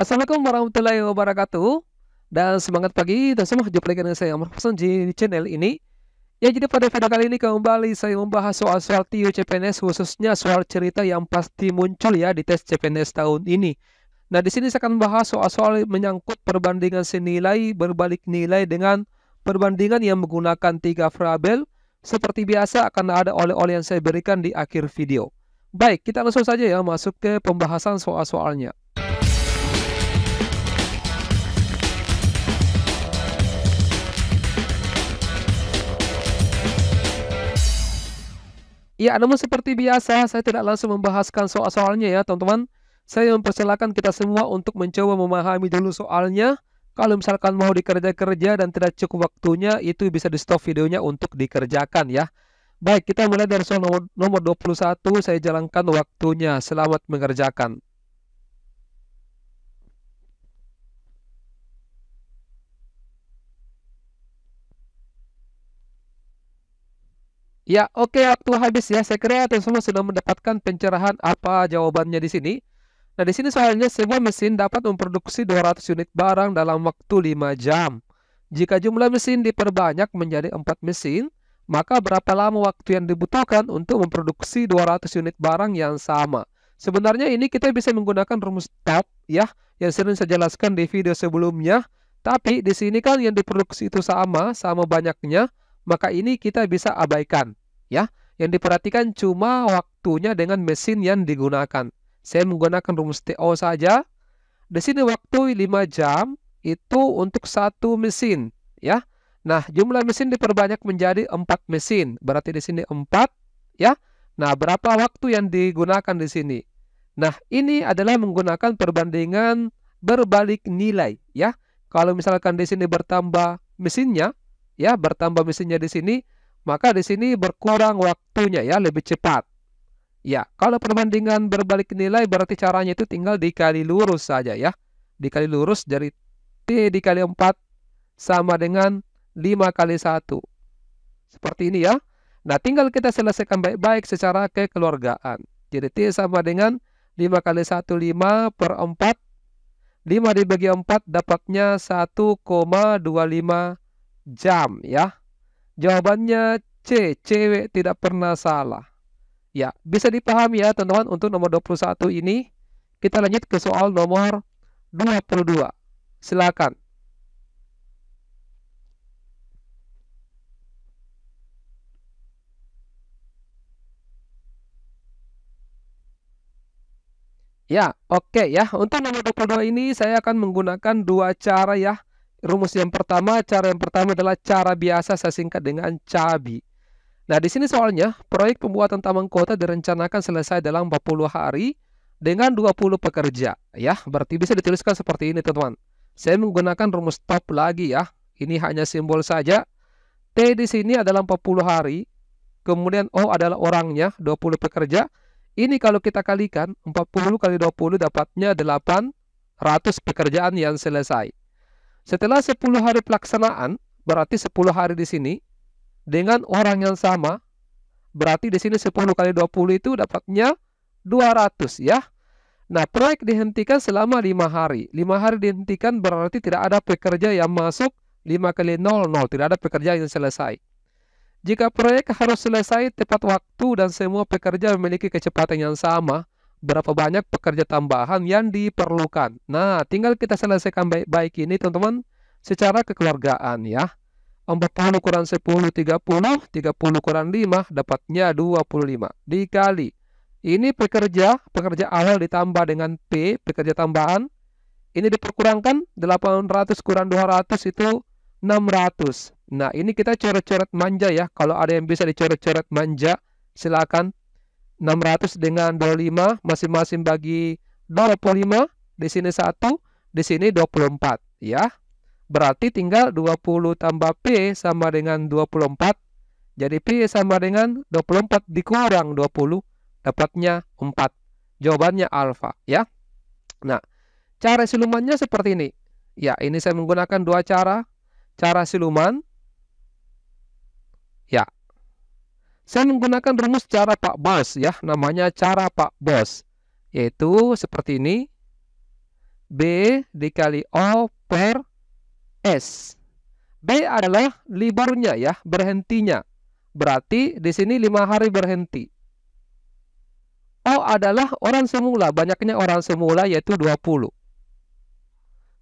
Assalamualaikum warahmatullahi wabarakatuh dan semangat pagi dan semangat jumpa lagi dengan saya Omar Hasan di channel ini. Ya jadi pada video kali ini kembali saya membahas soal soal TIO CPNS khususnya soal cerita yang pasti muncul ya di tes CPNS tahun ini. Nah di sini saya akan bahas soal-soal menyangkut perbandingan senilai berbalik nilai dengan perbandingan yang menggunakan tiga variabel. Seperti biasa akan ada oleh-oleh yang saya berikan di akhir video. Baik, kita langsung saja ya masuk ke pembahasan soal-soalnya. Ya, namun seperti biasa, saya tidak langsung membahaskan soal-soalnya ya, teman-teman. Saya mempersilahkan kita semua untuk mencoba memahami dulu soalnya. Kalau misalkan mau dikerja-kerja dan tidak cukup waktunya, itu bisa di stop videonya untuk dikerjakan ya. Baik, kita mulai dari soal nomor, nomor 21, saya jalankan waktunya. Selamat mengerjakan. Ya, oke okay, waktu habis ya. Saya kira teman semua sudah mendapatkan pencerahan apa jawabannya di sini. Nah, di sini soalnya semua mesin dapat memproduksi 200 unit barang dalam waktu 5 jam. Jika jumlah mesin diperbanyak menjadi 4 mesin, maka berapa lama waktu yang dibutuhkan untuk memproduksi 200 unit barang yang sama? Sebenarnya ini kita bisa menggunakan rumus TAP ya, yang sering saya jelaskan di video sebelumnya. Tapi di sini kan yang diproduksi itu sama, sama banyaknya, maka ini kita bisa abaikan ya. Yang diperhatikan cuma waktunya dengan mesin yang digunakan. Saya menggunakan rumus TO saja. Di sini waktu 5 jam itu untuk satu mesin, ya. Nah, jumlah mesin diperbanyak menjadi 4 mesin. Berarti di sini 4, ya. Nah, berapa waktu yang digunakan di sini? Nah, ini adalah menggunakan perbandingan berbalik nilai, ya. Kalau misalkan di sini bertambah mesinnya, ya, bertambah mesinnya di sini, maka di sini berkurang waktunya ya, lebih cepat. Ya, kalau perbandingan berbalik nilai berarti caranya itu tinggal dikali lurus saja ya. Dikali lurus dari T dikali 4 sama dengan 5 kali 1. Seperti ini ya. Nah, tinggal kita selesaikan baik-baik secara kekeluargaan. Jadi T sama dengan 5 kali 1, 5 per 4. 5 dibagi 4 dapatnya 1,25 jam ya. Jawabannya C, cewek tidak pernah salah. Ya, bisa dipahami ya teman-teman untuk nomor 21 ini. Kita lanjut ke soal nomor 22. Silakan. Ya, oke okay ya. Untuk nomor 22 ini saya akan menggunakan dua cara ya rumus yang pertama, cara yang pertama adalah cara biasa saya singkat dengan cabi. Nah, di sini soalnya, proyek pembuatan taman kota direncanakan selesai dalam 40 hari dengan 20 pekerja. Ya, berarti bisa dituliskan seperti ini, teman-teman. Saya menggunakan rumus top lagi ya. Ini hanya simbol saja. T di sini adalah 40 hari. Kemudian O adalah orangnya, 20 pekerja. Ini kalau kita kalikan, 40 kali 20 dapatnya 800 pekerjaan yang selesai. Setelah 10 hari pelaksanaan, berarti 10 hari di sini dengan orang yang sama, berarti di sini 10 kali 20 itu dapatnya 200 ya. Nah, proyek dihentikan selama 5 hari. 5 hari dihentikan berarti tidak ada pekerja yang masuk 5 kali 00, tidak ada pekerja yang selesai. Jika proyek harus selesai tepat waktu dan semua pekerja memiliki kecepatan yang sama, berapa banyak pekerja tambahan yang diperlukan. Nah, tinggal kita selesaikan baik-baik ini teman-teman secara kekeluargaan ya. 40 kurang 10 30, 30 kurang 5 dapatnya 25 dikali. Ini pekerja, pekerja awal ditambah dengan P, pekerja tambahan. Ini diperkurangkan 800 kurang 200 itu 600. Nah, ini kita coret-coret manja ya. Kalau ada yang bisa dicoret-coret manja, silakan 600 dengan 25 masing-masing bagi 25 di sini 1 di sini 24 ya berarti tinggal 20 tambah P sama dengan 24 jadi P sama dengan 24 dikurang 20 dapatnya 4 jawabannya alfa ya nah cara silumannya seperti ini ya ini saya menggunakan dua cara cara siluman Saya menggunakan rumus cara Pak Bos ya, namanya cara Pak Bos. Yaitu seperti ini. B dikali O per S. B adalah liburnya ya, berhentinya. Berarti di sini lima hari berhenti. O adalah orang semula, banyaknya orang semula yaitu 20.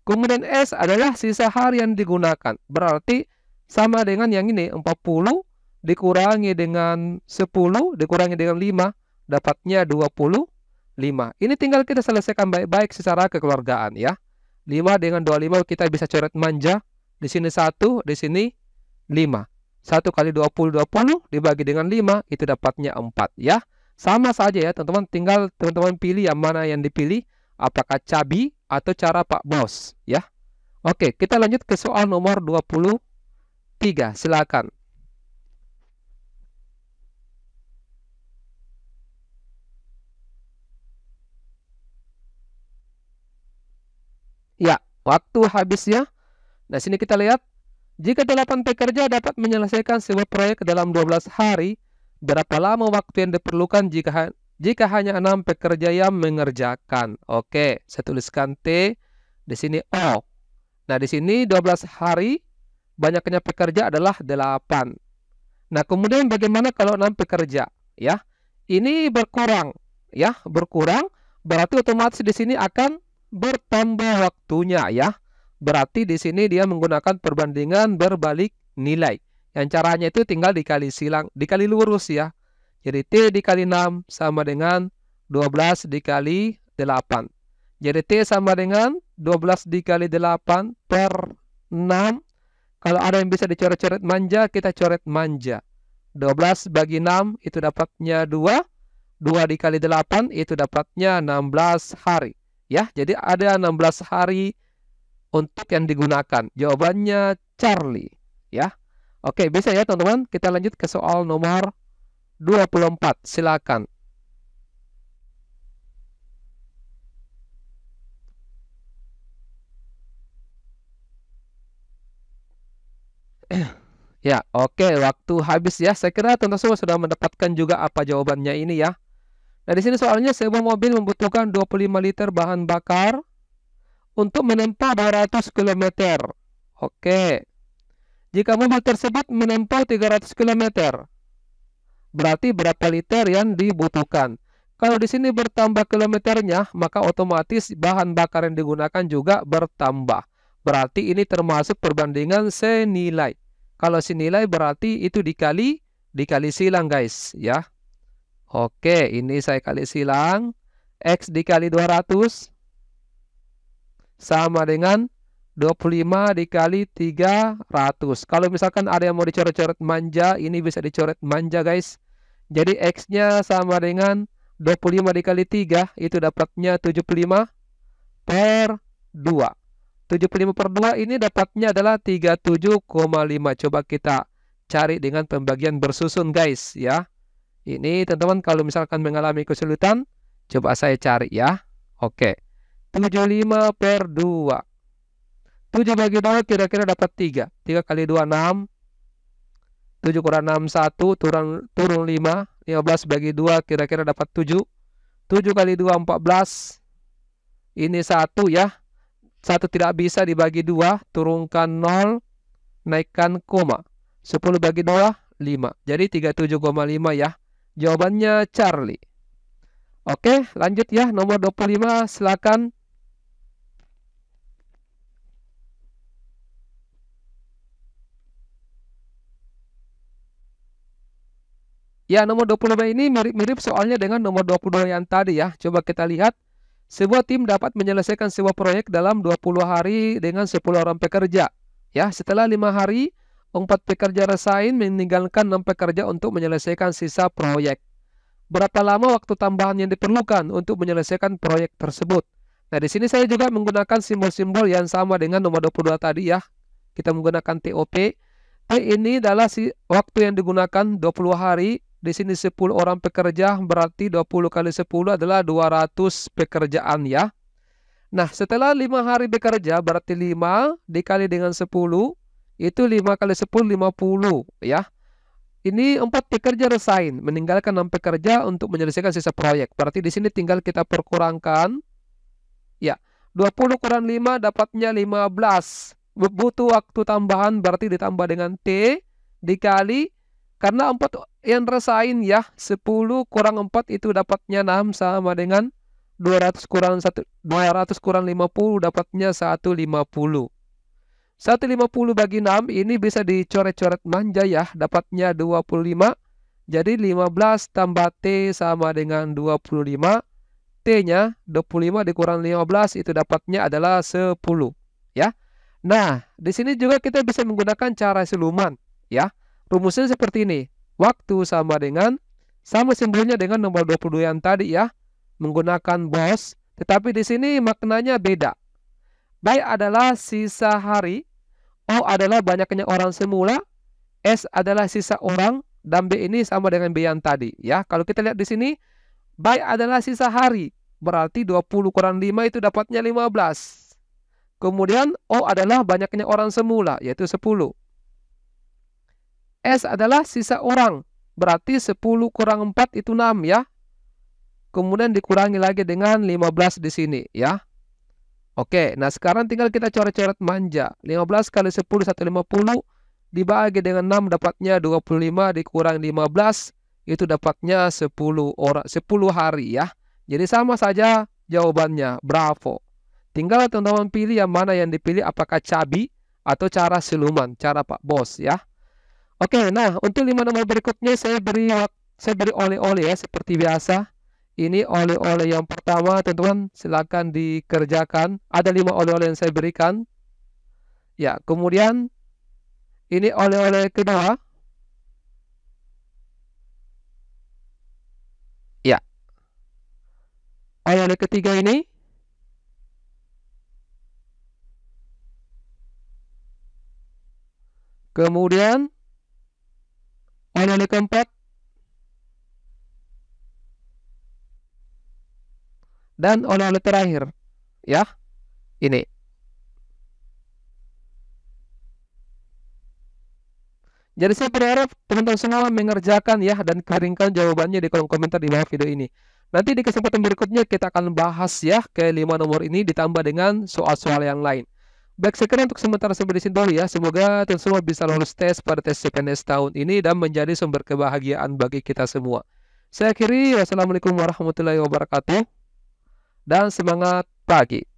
Kemudian S adalah sisa hari yang digunakan. Berarti sama dengan yang ini 40 dikurangi dengan 10 dikurangi dengan 5 dapatnya 25. Ini tinggal kita selesaikan baik-baik secara kekeluargaan ya. 5 dengan 25 kita bisa coret manja. Di sini 1, di sini 5. 1 kali 20, 20 dibagi dengan 5 itu dapatnya 4 ya. Sama saja ya teman-teman tinggal teman-teman pilih yang mana yang dipilih. Apakah cabi atau cara Pak Bos ya. Oke kita lanjut ke soal nomor 23 silakan. Ya, waktu habis ya. Nah, sini kita lihat. Jika 8 pekerja dapat menyelesaikan sebuah proyek dalam 12 hari, berapa lama waktu yang diperlukan jika jika hanya 6 pekerja yang mengerjakan? Oke, saya tuliskan T, di sini O. Nah, di sini 12 hari, banyaknya pekerja adalah 8. Nah, kemudian bagaimana kalau 6 pekerja? Ya, ini berkurang. Ya, berkurang, berarti otomatis di sini akan bertambah waktunya ya. Berarti di sini dia menggunakan perbandingan berbalik nilai. Yang caranya itu tinggal dikali silang, dikali lurus ya. Jadi T dikali 6 sama dengan 12 dikali 8. Jadi T sama dengan 12 dikali 8 per 6. Kalau ada yang bisa dicoret-coret manja, kita coret manja. 12 bagi 6 itu dapatnya 2. 2 dikali 8 itu dapatnya 16 hari. Ya, jadi ada 16 hari untuk yang digunakan. Jawabannya Charlie, ya. Oke, bisa ya teman-teman. Kita lanjut ke soal nomor 24. Silakan. Ya, oke, waktu habis ya. Saya kira teman semua sudah mendapatkan juga apa jawabannya ini ya. Nah, di sini soalnya sebuah mobil membutuhkan 25 liter bahan bakar untuk menempuh 200 km. Oke. Jika mobil tersebut menempuh 300 km, berarti berapa liter yang dibutuhkan? Kalau di sini bertambah kilometernya, maka otomatis bahan bakar yang digunakan juga bertambah. Berarti ini termasuk perbandingan senilai. Kalau senilai berarti itu dikali dikali silang guys, ya. Oke, ini saya kali silang. X dikali 200 sama dengan 25 dikali 300. Kalau misalkan ada yang mau dicoret-coret manja, ini bisa dicoret manja guys. Jadi X-nya sama dengan 25 dikali 3, itu dapatnya 75 per 2. 75 per 2 ini dapatnya adalah 37,5. Coba kita cari dengan pembagian bersusun guys ya. Ini teman-teman kalau misalkan mengalami kesulitan, coba saya cari ya. Oke. 75 per 2. 7 bagi 2 kira-kira dapat 3. 3 kali 2, 6. 7 kurang 6, 1. Turun, turun 5. 15 bagi 2 kira-kira dapat 7. 7 kali 2, 14. Ini 1 ya. 1 tidak bisa dibagi 2. Turunkan 0. Naikkan koma. 10 bagi 2, 5. Jadi 37,5 ya. Jawabannya Charlie. Oke, lanjut ya nomor 25 silakan. Ya, nomor 25 ini mirip-mirip soalnya dengan nomor 22 yang tadi ya. Coba kita lihat. Sebuah tim dapat menyelesaikan sebuah proyek dalam 20 hari dengan 10 orang pekerja. Ya, setelah 5 hari, Empat pekerja resign meninggalkan enam pekerja untuk menyelesaikan sisa proyek. Berapa lama waktu tambahan yang diperlukan untuk menyelesaikan proyek tersebut? Nah, di sini saya juga menggunakan simbol-simbol yang sama dengan nomor 22 tadi ya. Kita menggunakan TOP. T ini adalah si waktu yang digunakan 20 hari. Di sini 10 orang pekerja berarti 20 kali 10 adalah 200 pekerjaan ya. Nah, setelah 5 hari bekerja berarti 5 dikali dengan 10 itu 5 kali 10 50 ya. Ini empat pekerja resign, meninggalkan enam pekerja untuk menyelesaikan sisa proyek. Berarti di sini tinggal kita perkurangkan. Ya, 20 kurang 5 dapatnya 15. Butuh waktu tambahan berarti ditambah dengan T dikali. Karena empat yang resign ya, 10 kurang 4 itu dapatnya 6 sama dengan 200 kurang 1, 200 kurang 50 dapatnya 150. 150 bagi 6 ini bisa dicoret-coret manja ya. Dapatnya 25. Jadi 15 tambah T sama dengan 25. T-nya 25 dikurang 15 itu dapatnya adalah 10. Ya. Nah, di sini juga kita bisa menggunakan cara siluman. Ya. Rumusnya seperti ini. Waktu sama dengan sama simbolnya dengan nomor 22 yang tadi ya. Menggunakan bos. Tetapi di sini maknanya beda. Baik adalah sisa hari, O adalah banyaknya orang semula, S adalah sisa orang, dan B ini sama dengan B yang tadi. Ya, kalau kita lihat di sini, by adalah sisa hari, berarti 20 kurang 5 itu dapatnya 15. Kemudian O adalah banyaknya orang semula, yaitu 10. S adalah sisa orang, berarti 10 kurang 4 itu 6 ya. Kemudian dikurangi lagi dengan 15 di sini ya. Oke, nah sekarang tinggal kita coret-coret manja. 15 kali 10 150 dibagi dengan 6 dapatnya 25 dikurang 15 itu dapatnya 10 orang 10 hari ya. Jadi sama saja jawabannya. Bravo. Tinggal teman-teman pilih yang mana yang dipilih apakah cabi atau cara siluman, cara Pak Bos ya. Oke, nah untuk 5 nomor berikutnya saya beri saya beri oleh-oleh ya seperti biasa. Ini oleh-oleh yang pertama teman-teman silakan dikerjakan. Ada lima oleh-oleh yang saya berikan. Ya, kemudian ini oleh-oleh kedua. Ya. Oleh-oleh ketiga ini Kemudian oleh-oleh keempat dan oleh-oleh terakhir ya ini Jadi saya berharap teman-teman semua mengerjakan ya dan keringkan jawabannya di kolom komentar di bawah video ini. Nanti di kesempatan berikutnya kita akan bahas ya ke lima nomor ini ditambah dengan soal-soal yang lain. Baik sekali untuk sementara sampai di sini dulu ya. Semoga teman semua bisa lulus tes pada tes CPNS tahun ini dan menjadi sumber kebahagiaan bagi kita semua. Saya akhiri, wassalamualaikum warahmatullahi wabarakatuh dan semangat pagi.